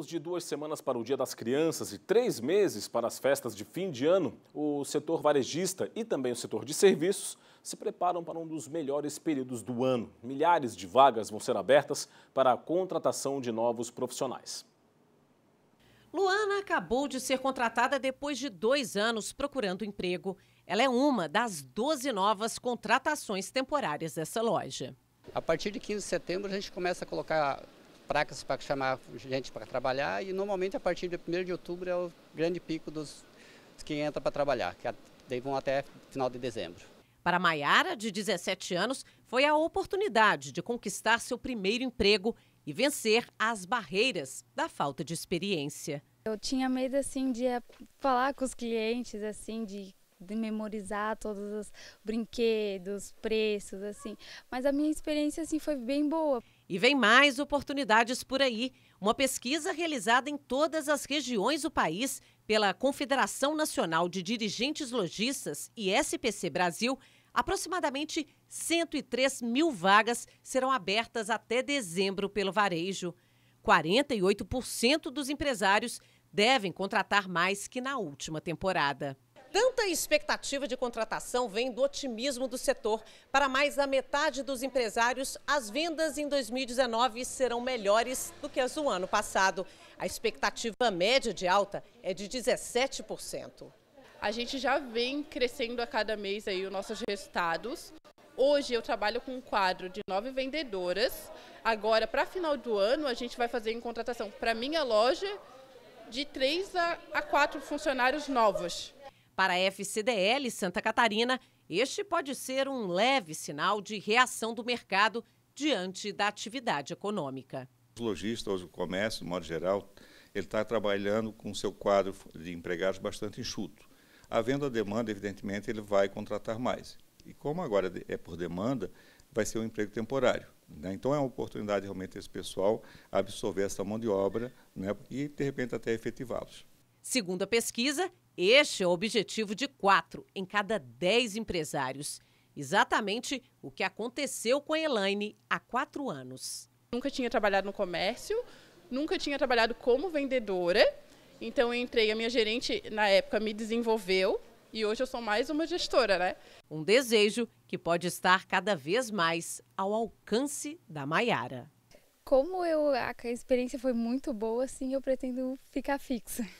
menos de duas semanas para o Dia das Crianças e três meses para as festas de fim de ano, o setor varejista e também o setor de serviços se preparam para um dos melhores períodos do ano. Milhares de vagas vão ser abertas para a contratação de novos profissionais. Luana acabou de ser contratada depois de dois anos procurando emprego. Ela é uma das 12 novas contratações temporárias dessa loja. A partir de 15 de setembro, a gente começa a colocar praças para chamar gente para trabalhar e normalmente a partir de 1 de outubro é o grande pico dos que entram para trabalhar, que daí vão até final de dezembro. Para Maiara, de 17 anos, foi a oportunidade de conquistar seu primeiro emprego e vencer as barreiras da falta de experiência. Eu tinha medo assim de eh, falar com os clientes assim de de memorizar todos os brinquedos, preços, assim. Mas a minha experiência assim foi bem boa. E vem mais oportunidades por aí. Uma pesquisa realizada em todas as regiões do país pela Confederação Nacional de Dirigentes Logistas e SPC Brasil, aproximadamente 103 mil vagas serão abertas até dezembro pelo varejo. 48% dos empresários devem contratar mais que na última temporada. Tanta expectativa de contratação vem do otimismo do setor. Para mais da metade dos empresários, as vendas em 2019 serão melhores do que as do ano passado. A expectativa média de alta é de 17%. A gente já vem crescendo a cada mês aí os nossos resultados. Hoje eu trabalho com um quadro de nove vendedoras. Agora, para final do ano, a gente vai fazer em contratação para minha loja de três a, a quatro funcionários novos. Para a FCDL Santa Catarina, este pode ser um leve sinal de reação do mercado diante da atividade econômica. O lojista, o comércio, de modo geral, ele está trabalhando com seu quadro de empregados bastante enxuto. Havendo a demanda, evidentemente, ele vai contratar mais. E como agora é por demanda, vai ser um emprego temporário. Né? Então é uma oportunidade realmente esse pessoal absorver essa mão de obra né? e, de repente, até efetivá-los. Segundo a pesquisa, este é o objetivo de quatro em cada dez empresários. Exatamente o que aconteceu com a Elaine há quatro anos. Nunca tinha trabalhado no comércio, nunca tinha trabalhado como vendedora. Então eu entrei, a minha gerente na época me desenvolveu e hoje eu sou mais uma gestora, né? Um desejo que pode estar cada vez mais ao alcance da Maiara. Como eu, a experiência foi muito boa, assim, eu pretendo ficar fixa.